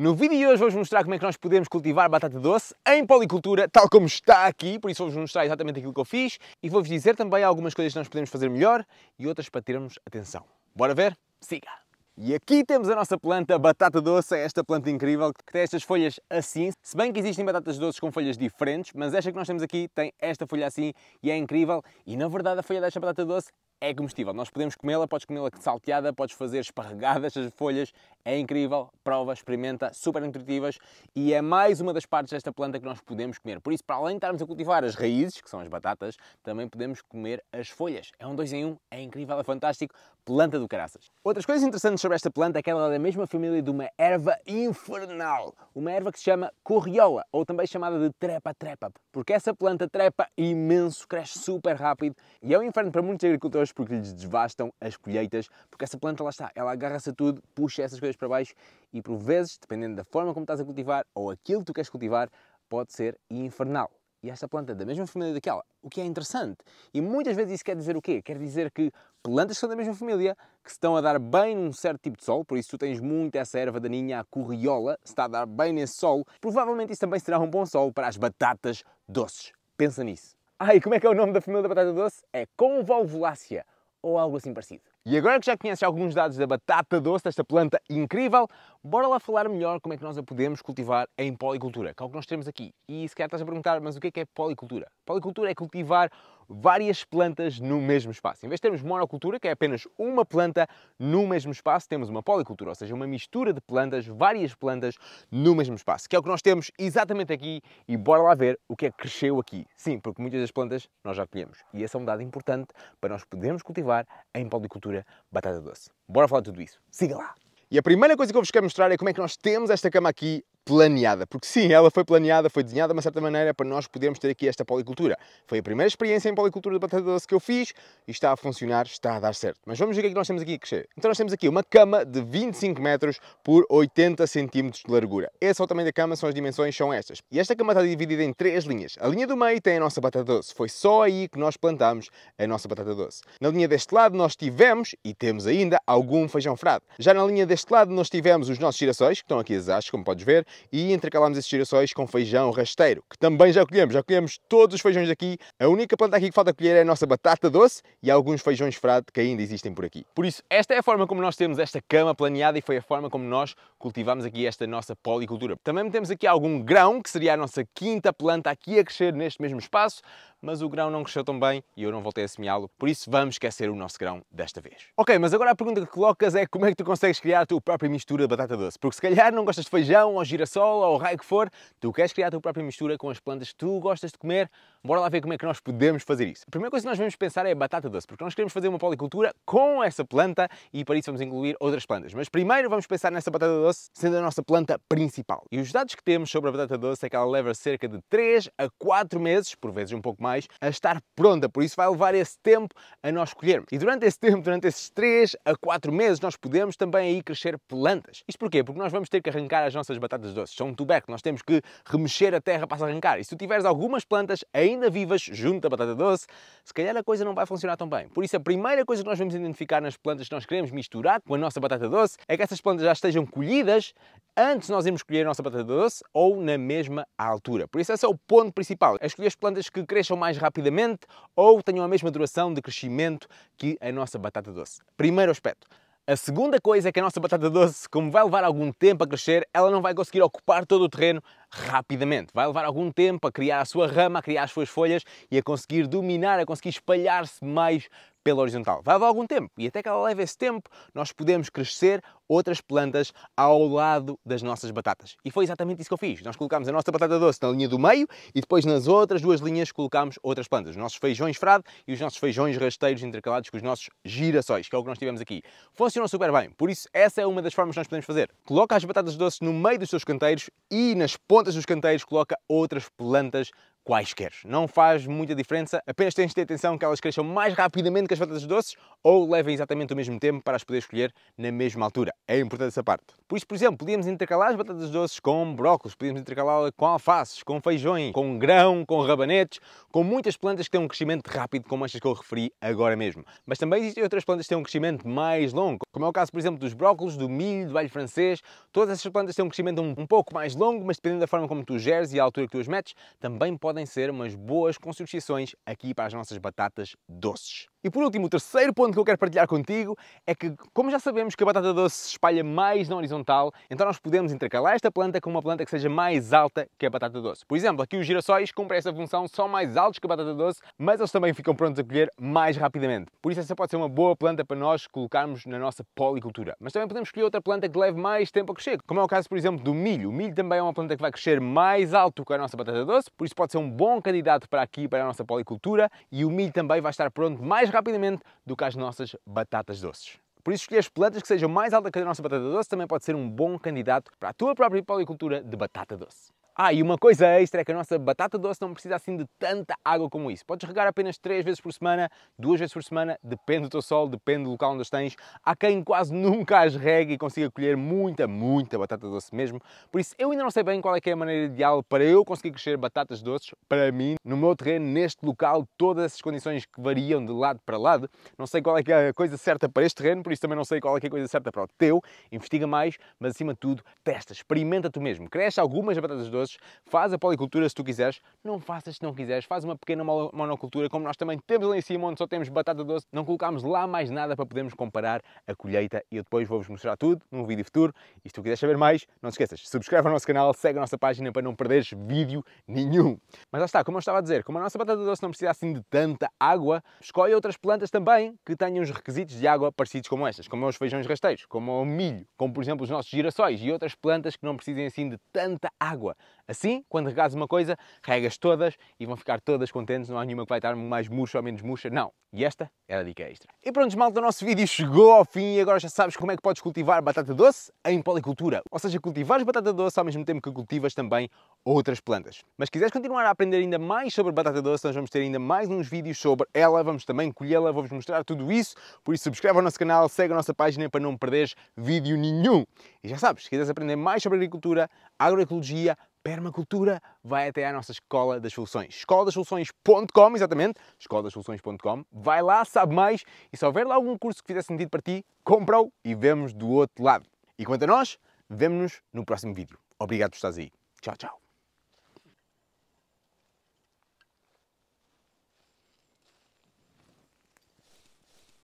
No vídeo de hoje vou-vos mostrar como é que nós podemos cultivar batata doce em policultura, tal como está aqui, por isso vou-vos mostrar exatamente aquilo que eu fiz e vou-vos dizer também algumas coisas que nós podemos fazer melhor e outras para termos atenção. Bora ver? Siga! E aqui temos a nossa planta batata doce, é esta planta incrível que tem estas folhas assim. Se bem que existem batatas doces com folhas diferentes, mas esta que nós temos aqui tem esta folha assim e é incrível. E na verdade a folha desta batata doce é comestível. Nós podemos comê-la, podes comê-la salteada, podes fazer esparregadas as folhas, é incrível, prova, experimenta, super nutritivas e é mais uma das partes desta planta que nós podemos comer. Por isso, para além de estarmos a cultivar as raízes, que são as batatas, também podemos comer as folhas. É um dois em um, é incrível, é fantástico, planta do caraças. Outras coisas interessantes sobre esta planta é que ela é da mesma família de uma erva infernal, uma erva que se chama corriola, ou também chamada de trepa-trepa, porque essa planta trepa imenso, cresce super rápido e é um inferno para muitos agricultores porque lhes devastam as colheitas, porque essa planta, lá está, ela agarra-se a tudo, puxa essas coisas para baixo e por vezes, dependendo da forma como estás a cultivar ou aquilo que tu queres cultivar, pode ser infernal e esta planta da mesma família daquela, o que é interessante. E muitas vezes isso quer dizer o quê? Quer dizer que plantas que são da mesma família, que se estão a dar bem num certo tipo de sol, por isso tu tens muito essa erva daninha, a corriola, se está a dar bem nesse sol, provavelmente isso também será um bom sol para as batatas doces. Pensa nisso. Ah, e como é que é o nome da família da batata doce? É convolvulácea, ou algo assim parecido. E agora que já conheces alguns dados da batata doce, desta planta incrível, bora lá falar melhor como é que nós a podemos cultivar em policultura, que é o que nós temos aqui. E se calhar estás a perguntar, mas o que é que é policultura? Policultura é cultivar várias plantas no mesmo espaço. Em vez de termos monocultura, que é apenas uma planta no mesmo espaço, temos uma policultura, ou seja, uma mistura de plantas, várias plantas no mesmo espaço, que é o que nós temos exatamente aqui e bora lá ver o que é que cresceu aqui. Sim, porque muitas das plantas nós já colhemos e esse é um dado importante para nós podermos cultivar em policultura batata doce. Bora falar de tudo isso. Siga lá! E a primeira coisa que eu vos quero mostrar é como é que nós temos esta cama aqui planeada, porque sim, ela foi planeada, foi desenhada de uma certa maneira para nós podermos ter aqui esta policultura. Foi a primeira experiência em policultura de batata doce que eu fiz e está a funcionar, está a dar certo. Mas vamos ver o que é que nós temos aqui a crescer. Então nós temos aqui uma cama de 25 metros por 80 centímetros de largura. Esse é o tamanho da cama, são as dimensões, são estas. E esta cama está dividida em três linhas. A linha do meio tem a nossa batata doce, foi só aí que nós plantámos a nossa batata doce. Na linha deste lado nós tivemos, e temos ainda, algum feijão frado. Já na linha deste lado nós tivemos os nossos girassóis, que estão aqui as hastes, como podes ver, e intercalámos esses girassóis com feijão rasteiro, que também já colhemos, já colhemos todos os feijões aqui. A única planta aqui que falta colher é a nossa batata doce e alguns feijões frade que ainda existem por aqui. Por isso, esta é a forma como nós temos esta cama planeada e foi a forma como nós cultivamos aqui esta nossa policultura. Também temos aqui algum grão, que seria a nossa quinta planta aqui a crescer neste mesmo espaço, mas o grão não cresceu tão bem e eu não voltei a semeá-lo, por isso vamos esquecer o nosso grão desta vez. Ok, mas agora a pergunta que colocas é como é que tu consegues criar a tua própria mistura de batata doce? Porque se calhar não gostas de feijão, ou girassol, ou raio que for, tu queres criar a tua própria mistura com as plantas que tu gostas de comer, bora lá ver como é que nós podemos fazer isso. A primeira coisa que nós vamos pensar é a batata doce, porque nós queremos fazer uma policultura com essa planta e para isso vamos incluir outras plantas. Mas primeiro vamos pensar nessa batata doce sendo a nossa planta principal. E os dados que temos sobre a batata doce é que ela leva cerca de 3 a 4 meses, por vezes um pouco mais, mais a estar pronta, por isso vai levar esse tempo a nós colhermos. E durante esse tempo, durante esses 3 a 4 meses, nós podemos também aí crescer plantas. Isto porquê? Porque nós vamos ter que arrancar as nossas batatas doces. São um tubérculo, nós temos que remexer a terra para arrancar. E se tu tiveres algumas plantas ainda vivas junto à batata doce, se calhar a coisa não vai funcionar tão bem. Por isso, a primeira coisa que nós vamos identificar nas plantas que nós queremos misturar com a nossa batata doce é que essas plantas já estejam colhidas antes de nós irmos colher a nossa batata doce ou na mesma altura. Por isso, esse é o ponto principal. É escolher as plantas que cresçam mais rapidamente ou tenham a mesma duração de crescimento que a nossa batata doce. Primeiro aspecto. A segunda coisa é que a nossa batata doce, como vai levar algum tempo a crescer, ela não vai conseguir ocupar todo o terreno rapidamente. Vai levar algum tempo a criar a sua rama, a criar as suas folhas e a conseguir dominar, a conseguir espalhar-se mais pela horizontal. Vai levar algum tempo e até que ela leve esse tempo, nós podemos crescer outras plantas ao lado das nossas batatas. E foi exatamente isso que eu fiz. Nós colocámos a nossa batata doce na linha do meio e depois nas outras duas linhas colocámos outras plantas. Os nossos feijões frade e os nossos feijões rasteiros intercalados com os nossos girassóis, que é o que nós tivemos aqui. Funcionou super bem, por isso essa é uma das formas que nós podemos fazer. Coloca as batatas doces no meio dos seus canteiros e nas pontas dos canteiros coloca outras plantas quaisquer. Não faz muita diferença, apenas tens de ter atenção que elas cresçam mais rapidamente que as batatas doces ou levem exatamente o mesmo tempo para as poder escolher na mesma altura. É importante essa parte. Por isso, por exemplo, podíamos intercalar as batatas doces com brócolis, podíamos intercalá-la com alfaces, com feijões, com grão, com rabanetes, com muitas plantas que têm um crescimento rápido, como estas que eu referi agora mesmo. Mas também existem outras plantas que têm um crescimento mais longo, como é o caso, por exemplo, dos brócolis, do milho, do alho francês. Todas essas plantas têm um crescimento um, pouco mais longo, mas dependendo da forma como tu geres e a altura que tu as metes, também podem ser umas boas constituições aqui para as nossas batatas doces. E por último, o terceiro ponto que eu quero partilhar contigo é que, como já sabemos que a batata doce se espalha mais na horizontal, então nós podemos intercalar esta planta com uma planta que seja mais alta que a batata doce. Por exemplo, aqui os girassóis cumprem essa função, são mais altos que a batata doce, mas eles também ficam prontos a colher mais rapidamente. Por isso essa pode ser uma boa planta para nós colocarmos na nossa policultura. Mas também podemos escolher outra planta que leve mais tempo a crescer, como é o caso, por exemplo, do milho. O milho também é uma planta que vai crescer mais alto que a nossa batata doce, por isso pode ser um bom candidato para aqui, para a nossa policultura, e o milho também vai estar pronto mais mais rapidamente do que as nossas batatas doces. Por isso, escolher as plantas que sejam mais altas que a nossa batata doce também pode ser um bom candidato para a tua própria policultura de batata doce. Ah, e uma coisa extra é que a nossa batata doce não precisa assim de tanta água como isso. Podes regar apenas 3 vezes por semana, 2 vezes por semana, depende do teu solo, depende do local onde as tens. Há quem quase nunca as regue e consiga colher muita, muita batata doce mesmo. Por isso, eu ainda não sei bem qual é que é a maneira ideal para eu conseguir crescer batatas doces para mim, no meu terreno, neste local, todas essas condições que variam de lado para lado. Não sei qual é que é a coisa certa para este terreno, por isso também não sei qual é que é a coisa certa para o teu. Investiga mais, mas acima de tudo, testa, experimenta tu mesmo. Cresce algumas batatas doces faz a policultura se tu quiseres, não faças se não quiseres, faz uma pequena monocultura, como nós também temos ali em cima, onde só temos batata doce, não colocámos lá mais nada para podermos comparar a colheita e eu depois vou-vos mostrar tudo num vídeo futuro. E se tu quiseres saber mais, não te esqueças, subscreve ao nosso canal, segue a nossa página para não perderes vídeo nenhum. Mas lá está, como eu estava a dizer, como a nossa batata doce não precisa assim de tanta água, escolhe outras plantas também que tenham os requisitos de água parecidos como estas, como os feijões rasteiros, como o milho, como por exemplo os nossos girassóis e outras plantas que não precisem assim de tanta água. Assim, quando regas uma coisa, regas todas e vão ficar todas contentes, não há nenhuma que vai estar mais murcha ou menos murcha, não. E esta era é a dica extra. E pronto, malta, o nosso vídeo chegou ao fim e agora já sabes como é que podes cultivar batata doce em policultura. Ou seja, cultivares batata doce ao mesmo tempo que cultivas também outras plantas. Mas se quiseres continuar a aprender ainda mais sobre batata doce, nós vamos ter ainda mais uns vídeos sobre ela, vamos também colhê-la, vou-vos mostrar tudo isso. Por isso, subscreve ao nosso canal, segue a nossa página para não perderes vídeo nenhum. E já sabes, se quiseres aprender mais sobre agricultura, agroecologia, permacultura, vai até à nossa Escola das Soluções. Soluções.com, exatamente, Soluções.com. Vai lá, sabe mais e se houver lá algum curso que fizer sentido para ti, compra-o e vemos do outro lado. E quanto a nós, vemos nos no próximo vídeo. Obrigado por estás aí. Tchau, tchau.